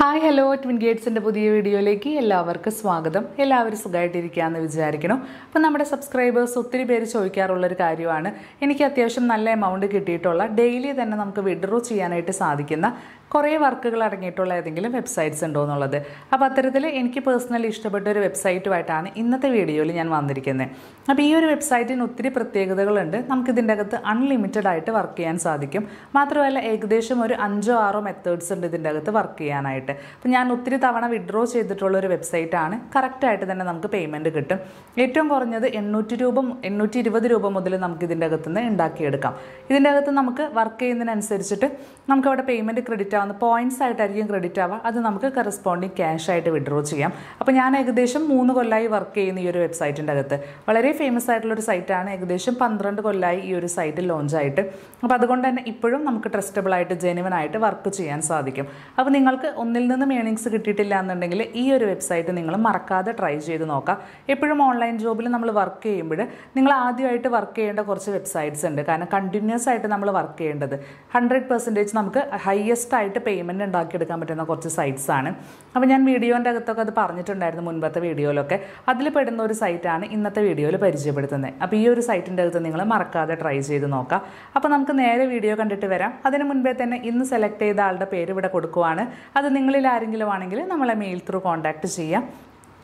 hi hello twin ഗേറ്റ്സിൻ്റെ പുതിയ വീഡിയോയിലേക്ക് എല്ലാവർക്കും സ്വാഗതം എല്ലാവരും സുഖമായിട്ടിരിക്കുകയെന്ന് വിചാരിക്കണം അപ്പോൾ നമ്മുടെ സബ്സ്ക്രൈബേഴ്സ് ഒത്തിരി പേര് ചോദിക്കാറുള്ളൊരു കാര്യമാണ് എനിക്ക് അത്യാവശ്യം നല്ല എമൗണ്ട് കിട്ടിയിട്ടുള്ള ഡെയിലി തന്നെ നമുക്ക് വിഡ്രോ ചെയ്യാനായിട്ട് സാധിക്കുന്ന കുറേ വർക്കുകൾ അടങ്ങിയിട്ടുള്ള ഏതെങ്കിലും വെബ്സൈറ്റ്സ് ഉണ്ടോ എന്നുള്ളത് അപ്പോൾ അത്തരത്തിൽ എനിക്ക് പേഴ്സണലി ഇഷ്ടപ്പെട്ട ഒരു വെബ്സൈറ്റുമായിട്ടാണ് ഇന്നത്തെ വീഡിയോയിൽ ഞാൻ വന്നിരിക്കുന്നത് അപ്പോൾ ഈ ഒരു വെബ്സൈറ്റിന് ഒത്തിരി പ്രത്യേകതകളുണ്ട് ഇതിൻ്റെ അകത്ത് അൺലിമിറ്റഡ് ആയിട്ട് വർക്ക് ചെയ്യാൻ സാധിക്കും മാത്രമല്ല ഏകദേശം ഒരു അഞ്ചോ ആറോ മെത്തേഡ്സ് ഉണ്ട് ഇതിൻ്റെ അകത്ത് വർക്ക് ചെയ്യാനായിട്ട് ആയിട്ട് അപ്പോൾ ഞാൻ ഒത്തിരി തവണ വിഡ്രോ ചെയ്തിട്ടുള്ള ഒരു വെബ്സൈറ്റാണ് കറക്റ്റായിട്ട് തന്നെ നമുക്ക് പേയ്മെൻറ്റ് കിട്ടും ഏറ്റവും കുറഞ്ഞത് എണ്ണൂറ്റി രൂപ എണ്ണൂറ്റി ഇരുപത് രൂപ മുതൽ നമുക്ക് ഇതിൻ്റെ അകത്തുനിന്ന് ഉണ്ടാക്കിയെടുക്കാം ഇതിൻ്റെ അകത്ത് നമുക്ക് വർക്ക് ചെയ്യുന്നതിനനുസരിച്ചിട്ട് നമുക്ക് അവിടെ പേയ്മെൻറ്റ് ക്രെഡിറ്റ് ആവുന്ന പോയിൻറ്റ്സ് ആയിട്ടായിരിക്കും ക്രെഡിറ്റ് ആവുക അത് നമുക്ക് കറസ്പോണ്ടിങ് ക്യാഷ് ആയിട്ട് വിഡ്രോ ചെയ്യാം അപ്പോൾ ഞാൻ ഏകദേശം മൂന്ന് കൊല്ലമായി വർക്ക് ചെയ്യുന്ന ഈ ഒരു വെബ്സൈറ്റിൻ്റെ അകത്ത് വളരെ ഫേമസ് ആയിട്ടുള്ള ഒരു സൈറ്റാണ് ഏകദേശം പന്ത്രണ്ട് കൊല്ലമായി ഈ ഒരു സൈറ്റ് ലോഞ്ചായിട്ട് അപ്പോൾ അതുകൊണ്ട് തന്നെ ഇപ്പോഴും നമുക്ക് ട്രസ്റ്റബിൾ ആയിട്ട് ജെനുവൻ ആയിട്ട് വർക്ക് ചെയ്യാൻ സാധിക്കും അപ്പോൾ നിങ്ങൾക്ക് ഒന്നിൽ നിന്നും ഏണിങ്സ് കിട്ടിയിട്ടില്ല എന്നുണ്ടെങ്കിൽ ഈ ഒരു വെബ്സൈറ്റ് നിങ്ങൾ മറക്കാതെ ട്രൈ ചെയ്ത് നോക്കാം എപ്പോഴും ഓൺലൈൻ ജോബിൽ നമ്മൾ വർക്ക് ചെയ്യുമ്പോൾ നിങ്ങൾ ആദ്യമായിട്ട് വർക്ക് ചെയ്യേണ്ട കുറച്ച് വെബ്സൈറ്റ്സ് ഉണ്ട് കാരണം കണ്ടിന്യൂസ് ആയിട്ട് നമ്മൾ വർക്ക് ചെയ്യേണ്ടത് ഹൺഡ്രഡ് പെർസെൻറ്റേജ് നമുക്ക് ഹയസ്റ്റ് ആയിട്ട് പേയ്മെൻറ്റ് ഉണ്ടാക്കിയെടുക്കാൻ പറ്റുന്ന കുറച്ച് സൈറ്റ്സ് ആണ് അപ്പോൾ ഞാൻ വീഡിയോൻ്റെ അകത്തൊക്കെ അത് പറഞ്ഞിട്ടുണ്ടായിരുന്നു മുൻപത്തെ വീഡിയോയിലൊക്കെ അതിൽ പെടുന്ന ഒരു സൈറ്റാണ് ഇന്നത്തെ വീഡിയോയിൽ പരിചയപ്പെടുത്തുന്നത് അപ്പോൾ ഈ ഒരു സൈറ്റിൻ്റെ അകത്ത് നിങ്ങൾ മറക്കാതെ ട്രൈ ചെയ്ത് നോക്കാം അപ്പോൾ നമുക്ക് നമുക്ക് നേരെ വീഡിയോ കണ്ടിട്ട് വരാം അതിന് മുൻപേ തന്നെ ഇന്ന് സെലക്ട് ചെയ്ത ആളുടെ പേര് ഇവിടെ കൊടുക്കുവാണ് അത് നിങ്ങളിൽ ആരെങ്കിലും ആണെങ്കിൽ നമ്മളെ മെയിൽ ത്രൂ കോൺടാക്ട് ചെയ്യാം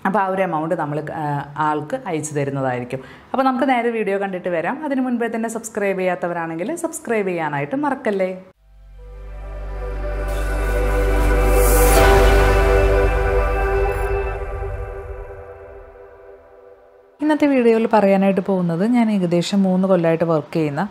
അപ്പോൾ ആ ഒരു എമൗണ്ട് നമ്മൾ ആൾക്ക് അയച്ചു തരുന്നതായിരിക്കും അപ്പോൾ നമുക്ക് നേരെ വീഡിയോ കണ്ടിട്ട് വരാം അതിന് മുൻപേ തന്നെ സബ്സ്ക്രൈബ് ചെയ്യാത്തവരാണെങ്കിൽ സബ്സ്ക്രൈബ് ചെയ്യാനായിട്ട് മറക്കല്ലേ ഇന്നത്തെ വീഡിയോയിൽ പറയാനായിട്ട് പോകുന്നത് ഞാൻ ഏകദേശം മൂന്ന് കൊല്ലമായിട്ട് വർക്ക് ചെയ്യുന്ന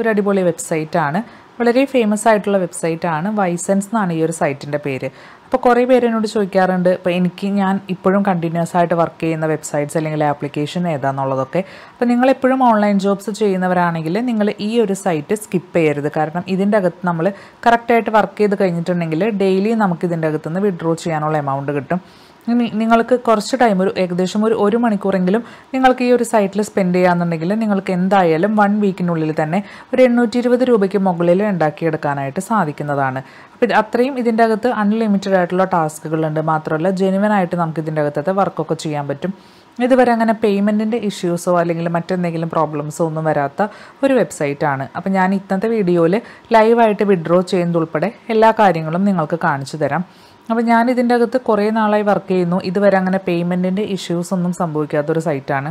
ഒരു അടിപൊളി വെബ്സൈറ്റാണ് വളരെ ഫേമസ് ആയിട്ടുള്ള വെബ്സൈറ്റാണ് വൈസൻസ് എന്നാണ് ഈ ഒരു സൈറ്റിൻ്റെ പേര് അപ്പോൾ കുറേ പേര് എന്നോട് ചോദിക്കാറുണ്ട് ഇപ്പോൾ എനിക്ക് ഞാൻ ഇപ്പോഴും കണ്ടിന്യൂസ് ആയിട്ട് വർക്ക് ചെയ്യുന്ന വെബ്സൈറ്റ്സ് അല്ലെങ്കിൽ ആപ്ലിക്കേഷൻ ഏതാണെന്നുള്ളതൊക്കെ അപ്പോൾ നിങ്ങൾ എപ്പോഴും ഓൺലൈൻ ജോബ്സ് ചെയ്യുന്നവരാണെങ്കിൽ നിങ്ങൾ ഈ ഒരു സൈറ്റ് സ്കിപ്പ് ചെയ്യരുത് കാരണം ഇതിൻ്റെ അകത്ത് നമ്മൾ കറക്റ്റായിട്ട് വർക്ക് ചെയ്ത് കഴിഞ്ഞിട്ടുണ്ടെങ്കിൽ ഡെയിലി നമുക്ക് ഇതിൻ്റെ അകത്തുനിന്ന് വിഡ്രോ ചെയ്യാനുള്ള എമൗണ്ട് കിട്ടും നിങ്ങൾക്ക് കുറച്ച് ടൈം ഒരു ഏകദേശം ഒരു ഒരു മണിക്കൂറെങ്കിലും നിങ്ങൾക്ക് ഈ ഒരു സൈറ്റിൽ സ്പെൻഡ് ചെയ്യാന്നുണ്ടെങ്കിൽ നിങ്ങൾക്ക് എന്തായാലും വൺ വീക്കിനുള്ളിൽ തന്നെ ഒരു എണ്ണൂറ്റി ഇരുപത് രൂപയ്ക്ക് മുകളിൽ ഉണ്ടാക്കിയെടുക്കാനായിട്ട് സാധിക്കുന്നതാണ് അപ്പോൾ അത്രയും ഇതിൻ്റെ അകത്ത് അൺലിമിറ്റഡ് ആയിട്ടുള്ള ടാസ്കുകളുണ്ട് മാത്രമല്ല ജെനുവനായിട്ട് നമുക്ക് ഇതിൻ്റെ അകത്തത്തെ വർക്കൊക്കെ ചെയ്യാൻ പറ്റും ഇതുവരെ അങ്ങനെ പേയ്മെൻറ്റിൻ്റെ ഇഷ്യൂസോ അല്ലെങ്കിൽ മറ്റെന്തെങ്കിലും പ്രോബ്ലംസോ ഒന്നും വരാത്ത ഒരു വെബ്സൈറ്റാണ് അപ്പോൾ ഞാൻ ഇന്നത്തെ വീഡിയോയിൽ ലൈവായിട്ട് വിഡ്രോ ചെയ്യുന്നതുൾപ്പെടെ എല്ലാ കാര്യങ്ങളും നിങ്ങൾക്ക് കാണിച്ചു തരാം അപ്പോൾ ഞാൻ ഇതിൻ്റെ അകത്ത് കുറേ നാളായി വർക്ക് ചെയ്യുന്നു ഇതുവരെ അങ്ങനെ പേയ്മെൻറ്റിൻ്റെ ഇഷ്യൂസ് ഒന്നും സംഭവിക്കാത്തൊരു സൈറ്റാണ്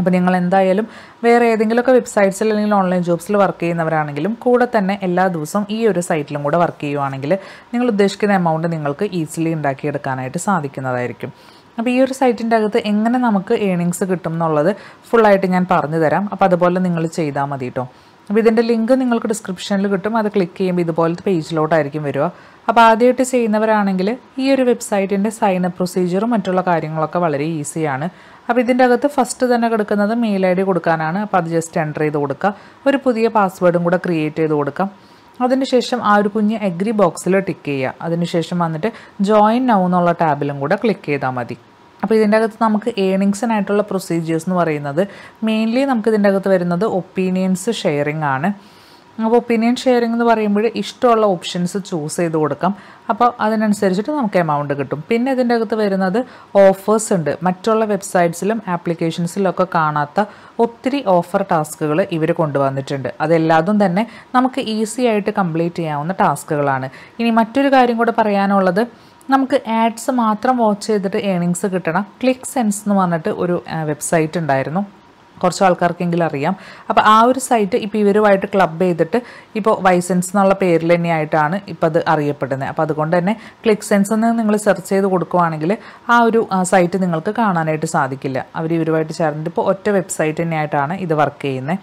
അപ്പോൾ നിങ്ങൾ എന്തായാലും വേറെ ഏതെങ്കിലുമൊക്കെ വെബ്സൈറ്റ്സിൽ അല്ലെങ്കിൽ ഓൺലൈൻ ജോബ്സിൽ വർക്ക് ചെയ്യുന്നവരാണെങ്കിലും കൂടെ തന്നെ എല്ലാ ദിവസവും ഈ ഒരു സൈറ്റിലും കൂടെ വർക്ക് ചെയ്യുവാണെങ്കിൽ നിങ്ങൾ ഉദ്ദേശിക്കുന്ന എമൗണ്ട് നിങ്ങൾക്ക് ഈസിലി ഉണ്ടാക്കിയെടുക്കാനായിട്ട് സാധിക്കുന്നതായിരിക്കും അപ്പോൾ ഈ ഒരു സൈറ്റിൻ്റെ അകത്ത് എങ്ങനെ നമുക്ക് ഏണിങ്സ് കിട്ടും എന്നുള്ളത് ഫുള്ളായിട്ട് ഞാൻ പറഞ്ഞു തരാം അപ്പോൾ അതുപോലെ നിങ്ങൾ ചെയ്താൽ മതി കേട്ടോ അപ്പോൾ ഇതിൻ്റെ ലിങ്ക് നിങ്ങൾക്ക് ഡിസ്ക്രിപ്ഷനിൽ കിട്ടും അത് ക്ലിക്ക് ചെയ്യുമ്പോൾ ഇതുപോലത്തെ പേജിലോട്ടായിരിക്കും വരിക അപ്പോൾ ആദ്യമായിട്ട് ചെയ്യുന്നവരാണെങ്കിൽ ഈ ഒരു വെബ്സൈറ്റിൻ്റെ സൈൻ അപ്പ് പ്രൊസീജിയറും മറ്റുള്ള കാര്യങ്ങളൊക്കെ വളരെ ഈസിയാണ് അപ്പോൾ ഇതിൻ്റെ അകത്ത് ഫസ്റ്റ് തന്നെ കൊടുക്കുന്നത് മെയിൽ ഐ ഡി കൊടുക്കാനാണ് അപ്പോൾ അത് ജസ്റ്റ് എൻ്റർ ചെയ്ത് കൊടുക്കുക ഒരു പുതിയ പാസ്വേഡും കൂടെ ക്രിയേറ്റ് ചെയ്ത് കൊടുക്കാം അതിനുശേഷം ആ ഒരു കുഞ്ഞ് എഗ്രി ബോക്സിൽ ടിക്ക് ചെയ്യുക അതിനുശേഷം വന്നിട്ട് ജോയിൻ നൗ എന്നുള്ള ടാബിലും കൂടെ ക്ലിക്ക് ചെയ്താൽ മതി അപ്പോൾ ഇതിൻ്റെ അകത്ത് നമുക്ക് ഏണിങ്സിനായിട്ടുള്ള പ്രൊസീജിയേഴ്സ് എന്ന് പറയുന്നത് മെയിൻലി നമുക്ക് ഇതിൻ്റെ അകത്ത് വരുന്നത് ഒപ്പീനിയൻസ് ഷെയറിംഗ് ആണ് അപ്പോൾ ഒപ്പീനിയൻ ഷെയറിംഗ് എന്ന് പറയുമ്പോൾ ഇഷ്ടമുള്ള ഓപ്ഷൻസ് ചൂസ് ചെയ്ത് കൊടുക്കാം അപ്പോൾ അതിനനുസരിച്ചിട്ട് നമുക്ക് എമൗണ്ട് കിട്ടും പിന്നെ ഇതിൻ്റെ അകത്ത് വരുന്നത് ഓഫേഴ്സ് ഉണ്ട് മറ്റുള്ള വെബ്സൈറ്റ്സിലും ആപ്ലിക്കേഷൻസിലും ഒക്കെ കാണാത്ത ഒത്തിരി ഓഫർ ടാസ്കുകൾ ഇവർ കൊണ്ടുവന്നിട്ടുണ്ട് അതെല്ലാതും തന്നെ നമുക്ക് ഈസി ആയിട്ട് കംപ്ലീറ്റ് ചെയ്യാവുന്ന ടാസ്കുകളാണ് ഇനി മറ്റൊരു കാര്യം കൂടെ പറയാനുള്ളത് നമുക്ക് ആഡ്സ് മാത്രം വാച്ച് ചെയ്തിട്ട് ഏണിങ്സ് കിട്ടണം ക്ലിക്ക് സെൻസ് എന്ന് പറഞ്ഞിട്ട് ഒരു വെബ്സൈറ്റ് ഉണ്ടായിരുന്നു കുറച്ച് ആൾക്കാർക്കെങ്കിലും അറിയാം അപ്പോൾ ആ ഒരു സൈറ്റ് ഇപ്പോൾ ഇവരുമായിട്ട് ക്ലബ് ചെയ്തിട്ട് ഇപ്പോൾ വൈസെൻസ് എന്നുള്ള പേരിൽ തന്നെയായിട്ടാണ് ഇപ്പോൾ അത് അറിയപ്പെടുന്നത് അപ്പോൾ അതുകൊണ്ട് തന്നെ ക്ലിക്ക് സെൻസ് എന്ന് നിങ്ങൾ സെർച്ച് ചെയ്ത് കൊടുക്കുവാണെങ്കിൽ ആ ഒരു സൈറ്റ് നിങ്ങൾക്ക് കാണാനായിട്ട് സാധിക്കില്ല അവർ ഇവരുമായിട്ട് ചേർന്നിട്ട് ഇപ്പോൾ ഒറ്റ വെബ്സൈറ്റ് തന്നെയായിട്ടാണ് ഇത് വർക്ക് ചെയ്യുന്നത്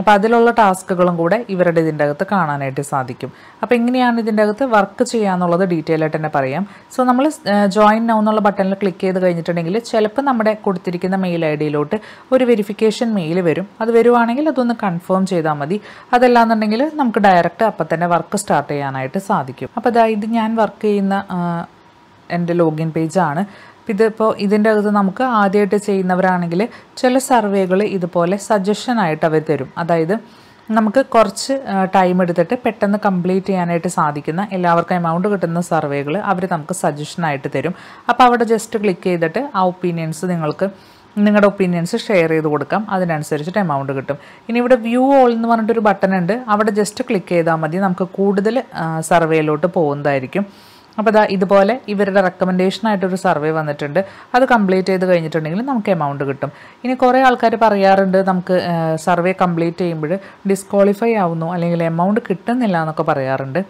അപ്പോൾ അതിലുള്ള ടാസ്കുകളും കൂടെ ഇവരുടെ ഇതിൻ്റെ അകത്ത് കാണാനായിട്ട് സാധിക്കും അപ്പോൾ എങ്ങനെയാണ് ഇതിൻ്റെ അകത്ത് വർക്ക് ചെയ്യാന്നുള്ളത് ഡീറ്റെയിൽ ആയിട്ട് തന്നെ പറയാം സോ നമ്മൾ ജോയിൻ നൗ എന്നുള്ള ബട്ടണിൽ ക്ലിക്ക് ചെയ്ത് കഴിഞ്ഞിട്ടുണ്ടെങ്കിൽ ചിലപ്പോൾ നമ്മുടെ കൊടുത്തിരിക്കുന്ന മെയിൽ ഐ ഡിയിലോട്ട് ഒരു വെരിഫിക്കേഷൻ മെയിൽ വരും അത് വരുവാണെങ്കിൽ അതൊന്ന് കൺഫേം ചെയ്താൽ മതി അതല്ലാന്നുണ്ടെങ്കിൽ നമുക്ക് ഡയറക്റ്റ് അപ്പം തന്നെ വർക്ക് സ്റ്റാർട്ട് ചെയ്യാനായിട്ട് സാധിക്കും അപ്പോൾ അതായത് ഞാൻ വർക്ക് ചെയ്യുന്ന എൻ്റെ ലോഗിൻ പേജാണ് ഇതിപ്പോൾ ഇതിൻ്റെ അകത്ത് നമുക്ക് ആദ്യമായിട്ട് ചെയ്യുന്നവരാണെങ്കിൽ ചില സർവേകൾ ഇതുപോലെ സജഷനായിട്ട് അവർ തരും അതായത് നമുക്ക് കുറച്ച് ടൈം എടുത്തിട്ട് പെട്ടെന്ന് കംപ്ലീറ്റ് ചെയ്യാനായിട്ട് സാധിക്കുന്ന എല്ലാവർക്കും എമൗണ്ട് കിട്ടുന്ന സർവേകൾ അവർ നമുക്ക് സജഷനായിട്ട് തരും അപ്പോൾ അവിടെ ജസ്റ്റ് ക്ലിക്ക് ചെയ്തിട്ട് ആ ഒപ്പീനിയൻസ് നിങ്ങൾക്ക് നിങ്ങളുടെ ഒപ്പീനിയൻസ് ഷെയർ ചെയ്ത് കൊടുക്കാം അതിനനുസരിച്ചിട്ട് എമൗണ്ട് കിട്ടും ഇനി ഇവിടെ വ്യൂ ഓൾ എന്ന് പറഞ്ഞിട്ടൊരു ബട്ടൺ ഉണ്ട് അവിടെ ജസ്റ്റ് ക്ലിക്ക് ചെയ്താൽ മതി നമുക്ക് കൂടുതൽ സർവേയിലോട്ട് പോകുന്നതായിരിക്കും അപ്പോൾ ഇതാ ഇതുപോലെ ഇവരുടെ റെക്കമെൻഡേഷനായിട്ടൊരു സർവേ വന്നിട്ടുണ്ട് അത് കംപ്ലീറ്റ് ചെയ്ത് കഴിഞ്ഞിട്ടുണ്ടെങ്കിൽ നമുക്ക് എമൗണ്ട് കിട്ടും ഇനി കുറേ ആൾക്കാർ പറയാറുണ്ട് നമുക്ക് സർവേ കംപ്ലീറ്റ് ചെയ്യുമ്പോൾ ഡിസ്ക്വാളിഫൈ ആവുന്നു അല്ലെങ്കിൽ എമൗണ്ട് കിട്ടുന്നില്ല എന്നൊക്കെ പറയാറുണ്ട്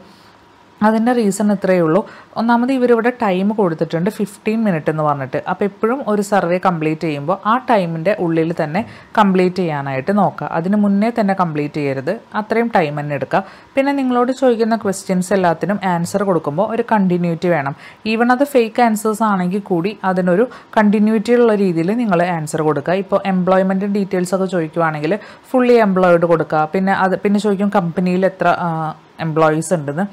അതിൻ്റെ റീസൺ ഇത്രയേ ഉള്ളൂ ഒന്നാമത് ഇവരിവിടെ ടൈം കൊടുത്തിട്ടുണ്ട് ഫിഫ്റ്റീൻ മിനിറ്റ് എന്ന് പറഞ്ഞിട്ട് അപ്പോൾ എപ്പോഴും ഒരു സർവേ കംപ്ലീറ്റ് ചെയ്യുമ്പോൾ ആ ടൈമിൻ്റെ ഉള്ളിൽ തന്നെ കംപ്ലീറ്റ് ചെയ്യാനായിട്ട് നോക്കുക അതിന് മുന്നേ തന്നെ കംപ്ലീറ്റ് ചെയ്യരുത് അത്രയും ടൈം തന്നെ എടുക്കുക പിന്നെ നിങ്ങളോട് ചോദിക്കുന്ന ക്വസ്റ്റ്യൻസ് എല്ലാത്തിനും ആൻസർ കൊടുക്കുമ്പോൾ ഒരു കണ്ടിന്യൂറ്റി വേണം ഈവൺ അത് ഫേക്ക് ആൻസേഴ്സ് ആണെങ്കിൽ കൂടി അതിനൊരു കണ്ടിന്യൂറ്റി ഉള്ള രീതിയിൽ നിങ്ങൾ ആൻസർ കൊടുക്കുക ഇപ്പോൾ എംപ്ലോയ്മെൻറ്റ് ഡീറ്റെയിൽസ് ഒക്കെ ചോദിക്കുവാണെങ്കിൽ ഫുള്ളി എംപ്ലോയിഡ് കൊടുക്കുക പിന്നെ അത് പിന്നെ ചോദിക്കും കമ്പനിയിൽ എത്ര എംപ്ലോയീസ് ഉണ്ടെന്ന്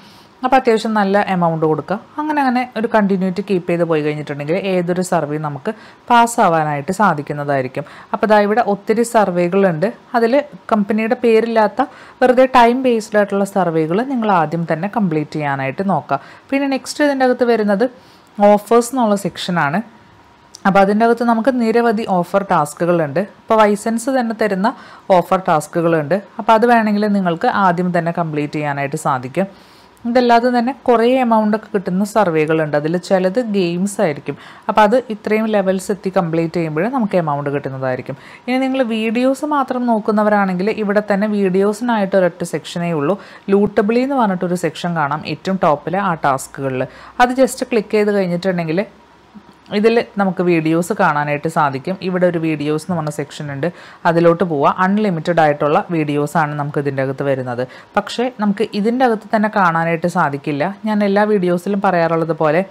അപ്പോൾ അത്യാവശ്യം നല്ല എമൗണ്ട് കൊടുക്കുക അങ്ങനെ അങ്ങനെ ഒരു കണ്ടിന്യൂറ്റി കീപ്പ് ചെയ്ത് പോയി കഴിഞ്ഞിട്ടുണ്ടെങ്കിൽ ഏതൊരു സർവേ നമുക്ക് പാസ്സാവാനായിട്ട് സാധിക്കുന്നതായിരിക്കും അപ്പോൾ അതായത് ഇവിടെ ഒത്തിരി സർവേകളുണ്ട് അതിൽ കമ്പനിയുടെ പേരില്ലാത്ത വെറുതെ ടൈം ബേസ്ഡ് ആയിട്ടുള്ള സർവേകൾ നിങ്ങൾ ആദ്യം തന്നെ കംപ്ലീറ്റ് ചെയ്യാനായിട്ട് നോക്കുക പിന്നെ നെക്സ്റ്റ് ഇതിൻ്റെ അകത്ത് വരുന്നത് ഓഫേഴ്സ് എന്നുള്ള സെക്ഷനാണ് അപ്പോൾ അതിൻ്റെ അകത്ത് നമുക്ക് നിരവധി ഓഫർ ടാസ്കുകളുണ്ട് ഇപ്പോൾ വൈസൻസ് തന്നെ തരുന്ന ഓഫർ ടാസ്കുകളുണ്ട് അപ്പോൾ അത് വേണമെങ്കിൽ നിങ്ങൾക്ക് ആദ്യം തന്നെ കംപ്ലീറ്റ് ചെയ്യാനായിട്ട് സാധിക്കും ഇതല്ലാതെ തന്നെ കുറേ എമൗണ്ടൊക്കെ കിട്ടുന്ന സർവേകളുണ്ട് അതിൽ ചിലത് ഗെയിംസ് ആയിരിക്കും അപ്പോൾ അത് ഇത്രയും ലെവൽസ് എത്തി കംപ്ലീറ്റ് ചെയ്യുമ്പോൾ നമുക്ക് എമൗണ്ട് കിട്ടുന്നതായിരിക്കും ഇനി നിങ്ങൾ വീഡിയോസ് മാത്രം നോക്കുന്നവരാണെങ്കിൽ ഇവിടെ തന്നെ വീഡിയോസിനായിട്ട് ഒരൊറ്റ സെക്ഷനേ ഉള്ളൂ ലൂട്ടബിളി എന്ന് പറഞ്ഞിട്ടൊരു സെക്ഷൻ കാണാം ഏറ്റവും ടോപ്പിൽ ആ ടാസ്കുകളിൽ അത് ജസ്റ്റ് ക്ലിക്ക് ചെയ്ത് കഴിഞ്ഞിട്ടുണ്ടെങ്കിൽ ഇതിൽ നമുക്ക് വീഡിയോസ് കാണാനായിട്ട് സാധിക്കും ഇവിടെ ഒരു വീഡിയോസ് എന്ന് പറഞ്ഞ സെക്ഷൻ ഉണ്ട് അതിലോട്ട് പോവുക അൺലിമിറ്റഡ് ആയിട്ടുള്ള വീഡിയോസാണ് നമുക്ക് ഇതിൻ്റെ അകത്ത് വരുന്നത് പക്ഷേ നമുക്ക് ഇതിൻ്റെ അകത്ത് തന്നെ കാണാനായിട്ട് സാധിക്കില്ല ഞാൻ എല്ലാ വീഡിയോസിലും പറയാറുള്ളത് പോലെ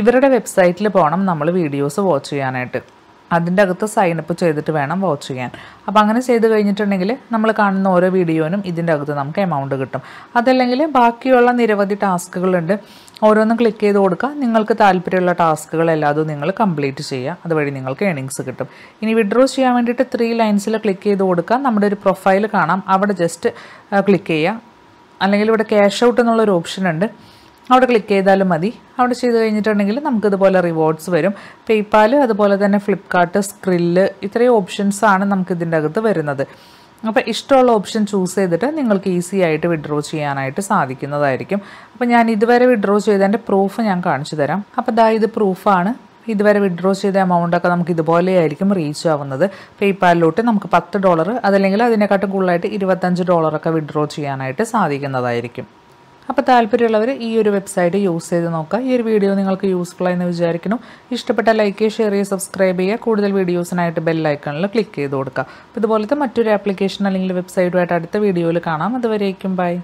ഇവരുടെ വെബ്സൈറ്റിൽ പോകണം നമ്മൾ വീഡിയോസ് വാച്ച് ചെയ്യാനായിട്ട് അതിൻ്റെ അകത്ത് സൈൻ അപ്പ് ചെയ്തിട്ട് വേണം വാച്ച് ചെയ്യാൻ അപ്പോൾ അങ്ങനെ ചെയ്ത് കഴിഞ്ഞിട്ടുണ്ടെങ്കിൽ നമ്മൾ കാണുന്ന ഓരോ വീഡിയോനും ഇതിൻ്റെ അകത്ത് നമുക്ക് എമൗണ്ട് കിട്ടും അതല്ലെങ്കിൽ ബാക്കിയുള്ള നിരവധി ടാസ്കുകളുണ്ട് ഓരോന്നും ക്ലിക്ക് ചെയ്ത് കൊടുക്കുക നിങ്ങൾക്ക് താല്പര്യമുള്ള ടാസ്കുകളെല്ലാം അതും നിങ്ങൾ കംപ്ലീറ്റ് ചെയ്യുക അതുവഴി നിങ്ങൾക്ക് ഏണിങ്സ് കിട്ടും ഇനി വിഡ്രോ ചെയ്യാൻ വേണ്ടിയിട്ട് ത്രീ ലൈൻസിൽ ക്ലിക്ക് ചെയ്ത് കൊടുക്കുക നമ്മുടെ ഒരു പ്രൊഫൈൽ കാണാം അവിടെ ജസ്റ്റ് ക്ലിക്ക് ചെയ്യുക അല്ലെങ്കിൽ ഇവിടെ ക്യാഷ് ഔട്ട് എന്നുള്ളൊരു ഓപ്ഷൻ ഉണ്ട് അവിടെ ക്ലിക്ക് ചെയ്താലും മതി അവിടെ ചെയ്ത് കഴിഞ്ഞിട്ടുണ്ടെങ്കിൽ നമുക്കിതുപോലെ റിവാർഡ്സ് വരും പേയ്പാല് അതുപോലെ തന്നെ ഫ്ലിപ്കാർട്ട് സ്ക്രില്ല് ഇത്രയും ഓപ്ഷൻസാണ് നമുക്കിതിൻ്റെ അകത്ത് വരുന്നത് അപ്പോൾ ഇഷ്ടമുള്ള ഓപ്ഷൻ ചൂസ് ചെയ്തിട്ട് നിങ്ങൾക്ക് ഈസി ആയിട്ട് വിഡ്രോ ചെയ്യാനായിട്ട് സാധിക്കുന്നതായിരിക്കും അപ്പോൾ ഞാൻ ഇതുവരെ വിഡ്രോ ചെയ്തതിൻ്റെ പ്രൂഫ് ഞാൻ കാണിച്ചു തരാം അപ്പോൾ ദാ ഇത് പ്രൂഫാണ് ഇതുവരെ വിഡ്രോ ചെയ്ത എമൗണ്ടൊക്കെ നമുക്ക് ഇതുപോലെയായിരിക്കും റീച്ച് ആവുന്നത് പേയ്പാലിലോട്ട് നമുക്ക് പത്ത് ഡോളർ അതല്ലെങ്കിൽ അതിനെക്കാട്ടും കൂടുതലായിട്ട് ഇരുപത്തഞ്ച് ഡോളറൊക്കെ വിഡ്രോ ചെയ്യാനായിട്ട് സാധിക്കുന്നതായിരിക്കും അപ്പോൾ താല്പര്യമുള്ളവർ ഈ ഒരു വെബ്സൈറ്റ് യൂസ് ചെയ്ത് നോക്കുക ഈ ഒരു വീഡിയോ നിങ്ങൾക്ക് യൂസ്ഫുൾ ആയെന്ന് വിചാരിക്കുന്നു ഇഷ്ടപ്പെട്ട ലൈക്ക് ഷെയർ ചെയ്യുക സബ്സ്ക്രൈബ് ചെയ്യുക കൂടുതൽ വീഡിയോസിനായിട്ട് ബെല്ലൈക്കണിൽ ക്ലിക്ക് ചെയ്ത് കൊടുക്കുക അപ്പോൾ ഇതുപോലത്തെ മറ്റൊരു ആപ്ലിക്കേഷൻ അല്ലെങ്കിൽ വെബ്സൈറ്റുമായിട്ട് അടുത്ത വീഡിയോയിൽ കാണാം അതുവരേക്കും ബൈ